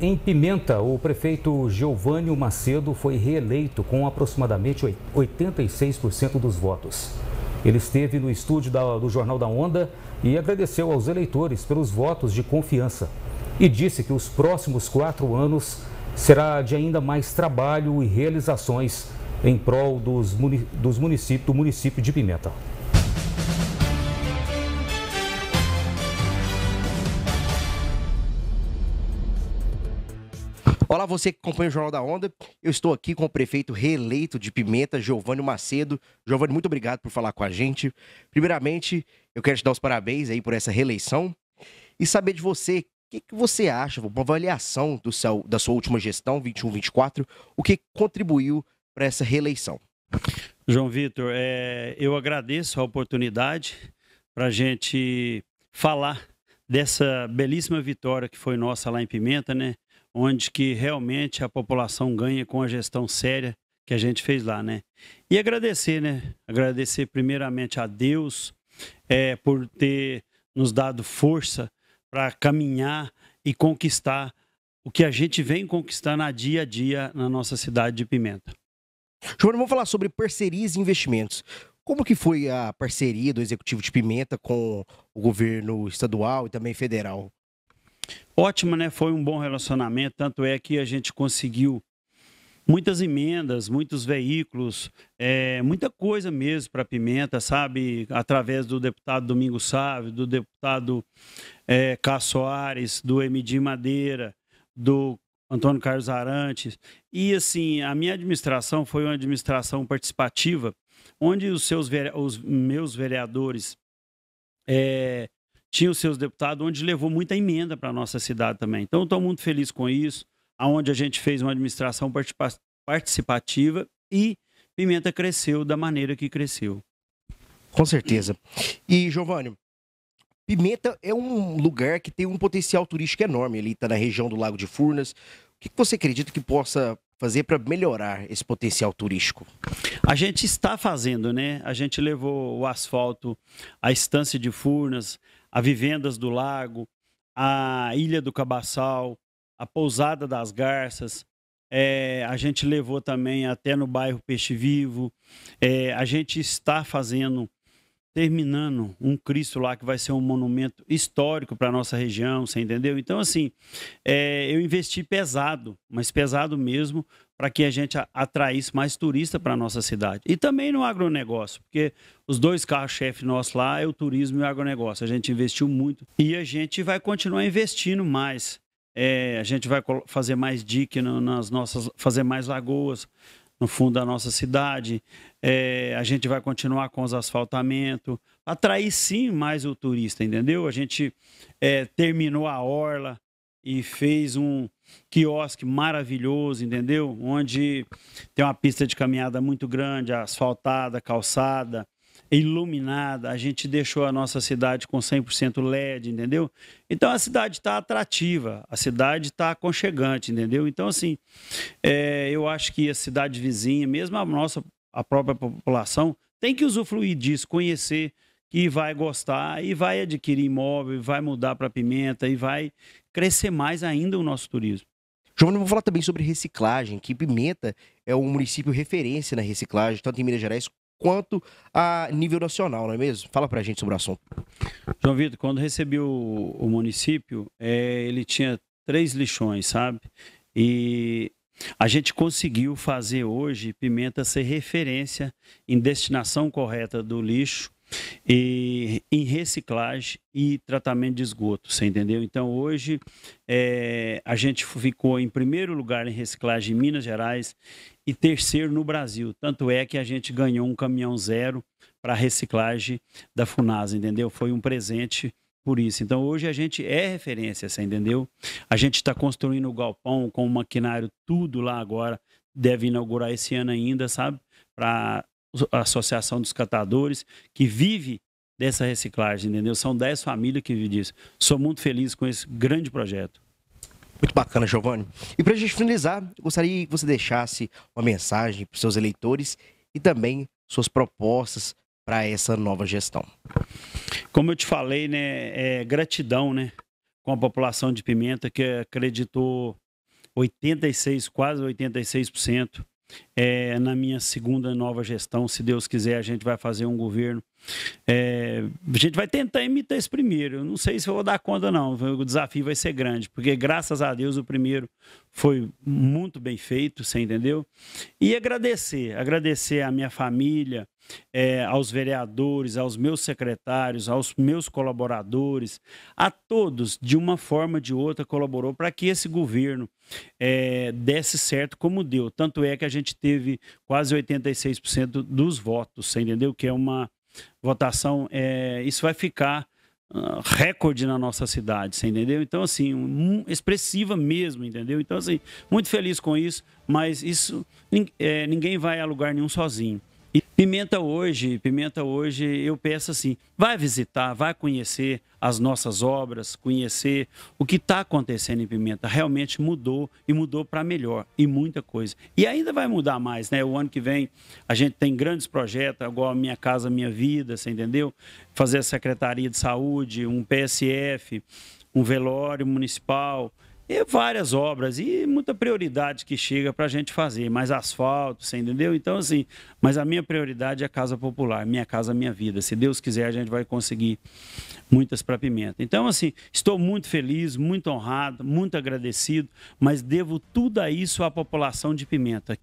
Em Pimenta, o prefeito Giovânio Macedo foi reeleito com aproximadamente 86% dos votos. Ele esteve no estúdio da, do Jornal da Onda e agradeceu aos eleitores pelos votos de confiança. E disse que os próximos quatro anos será de ainda mais trabalho e realizações em prol dos, dos do município de Pimenta. Olá, você que acompanha o Jornal da Onda. Eu estou aqui com o prefeito reeleito de Pimenta, Giovanni Macedo. Giovanni, muito obrigado por falar com a gente. Primeiramente, eu quero te dar os parabéns aí por essa reeleição e saber de você. O que, que você acha, uma avaliação do seu, da sua última gestão, 21-24, o que contribuiu para essa reeleição? João Vitor, é, eu agradeço a oportunidade para a gente falar dessa belíssima vitória que foi nossa lá em Pimenta, né? onde que realmente a população ganha com a gestão séria que a gente fez lá, né? E agradecer, né? Agradecer primeiramente a Deus é, por ter nos dado força para caminhar e conquistar o que a gente vem conquistando a dia a dia na nossa cidade de Pimenta. João, vamos falar sobre parcerias e investimentos. Como que foi a parceria do Executivo de Pimenta com o governo estadual e também federal? Ótima, né? Foi um bom relacionamento, tanto é que a gente conseguiu muitas emendas, muitos veículos, é, muita coisa mesmo para Pimenta, sabe? Através do deputado Domingos Sávio, do deputado é, Soares, do MD Madeira, do Antônio Carlos Arantes. E assim, a minha administração foi uma administração participativa, onde os, seus, os meus vereadores é, tinha os seus deputados, onde levou muita emenda para a nossa cidade também. Então, estou muito feliz com isso, aonde a gente fez uma administração participativa e Pimenta cresceu da maneira que cresceu. Com certeza. E, Giovanni, Pimenta é um lugar que tem um potencial turístico enorme ali, está na região do Lago de Furnas. O que você acredita que possa fazer para melhorar esse potencial turístico? A gente está fazendo, né? A gente levou o asfalto à estância de Furnas, a Vivendas do Lago, a Ilha do Cabaçal, a Pousada das Garças. É, a gente levou também até no bairro Peixe Vivo. É, a gente está fazendo, terminando um Cristo lá que vai ser um monumento histórico para a nossa região, você entendeu? Então, assim, é, eu investi pesado, mas pesado mesmo, para que a gente atraísse mais turista para a nossa cidade. E também no agronegócio, porque os dois carros-chefe nossos lá é o turismo e o agronegócio. A gente investiu muito e a gente vai continuar investindo mais. É, a gente vai fazer mais dique nas nossas, fazer mais lagoas no fundo da nossa cidade. É, a gente vai continuar com os asfaltamentos, atrair sim mais o turista, entendeu? A gente é, terminou a orla, e fez um quiosque maravilhoso, entendeu? Onde tem uma pista de caminhada muito grande, asfaltada, calçada, iluminada. A gente deixou a nossa cidade com 100% LED, entendeu? Então a cidade está atrativa, a cidade está aconchegante, entendeu? Então, assim, é, eu acho que a cidade vizinha, mesmo a nossa, a própria população, tem que usufruir disso, conhecer e vai gostar e vai adquirir imóvel, vai mudar para Pimenta e vai crescer mais ainda o nosso turismo. João, vamos falar também sobre reciclagem, que Pimenta é um município referência na reciclagem, tanto em Minas Gerais quanto a nível nacional, não é mesmo? Fala para a gente sobre o assunto. João Vitor, quando recebi o, o município, é, ele tinha três lixões, sabe? E a gente conseguiu fazer hoje Pimenta ser referência em destinação correta do lixo e, em reciclagem e tratamento de esgoto, você entendeu? Então, hoje, é, a gente ficou em primeiro lugar em reciclagem em Minas Gerais e terceiro no Brasil. Tanto é que a gente ganhou um caminhão zero para reciclagem da FUNASA, entendeu? Foi um presente por isso. Então, hoje a gente é referência, você entendeu? A gente está construindo o galpão com o maquinário, tudo lá agora. Deve inaugurar esse ano ainda, sabe? Para a Associação dos Catadores, que vive dessa reciclagem, entendeu? São 10 famílias que vivem disso. Sou muito feliz com esse grande projeto. Muito bacana, Giovanni. E para a gente finalizar, gostaria que você deixasse uma mensagem para os seus eleitores e também suas propostas para essa nova gestão. Como eu te falei, né, é gratidão, né, com a população de Pimenta que acreditou 86, quase 86% é, na minha segunda nova gestão, se Deus quiser, a gente vai fazer um governo é, a gente vai tentar imitar esse primeiro. Eu não sei se eu vou dar conta, não. O desafio vai ser grande, porque graças a Deus o primeiro foi muito bem feito, você entendeu? E agradecer, agradecer à minha família, é, aos vereadores, aos meus secretários, aos meus colaboradores, a todos, de uma forma ou de outra, colaborou para que esse governo é, desse certo como deu. Tanto é que a gente teve quase 86% dos votos, você entendeu? Que é uma votação, é, isso vai ficar uh, recorde na nossa cidade, você entendeu? Então, assim, um, expressiva mesmo, entendeu? Então, assim, muito feliz com isso, mas isso é, ninguém vai a lugar nenhum sozinho. E Pimenta hoje, Pimenta hoje, eu peço assim, vai visitar, vai conhecer as nossas obras, conhecer o que está acontecendo em Pimenta. Realmente mudou e mudou para melhor e muita coisa. E ainda vai mudar mais, né? O ano que vem a gente tem grandes projetos, agora Minha Casa Minha Vida, você entendeu? Fazer a Secretaria de Saúde, um PSF, um velório municipal. E várias obras e muita prioridade que chega para a gente fazer, mais asfalto, você entendeu? Então, assim, mas a minha prioridade é a Casa Popular, minha casa, minha vida. Se Deus quiser, a gente vai conseguir muitas para Pimenta. Então, assim, estou muito feliz, muito honrado, muito agradecido, mas devo tudo a isso à população de Pimenta.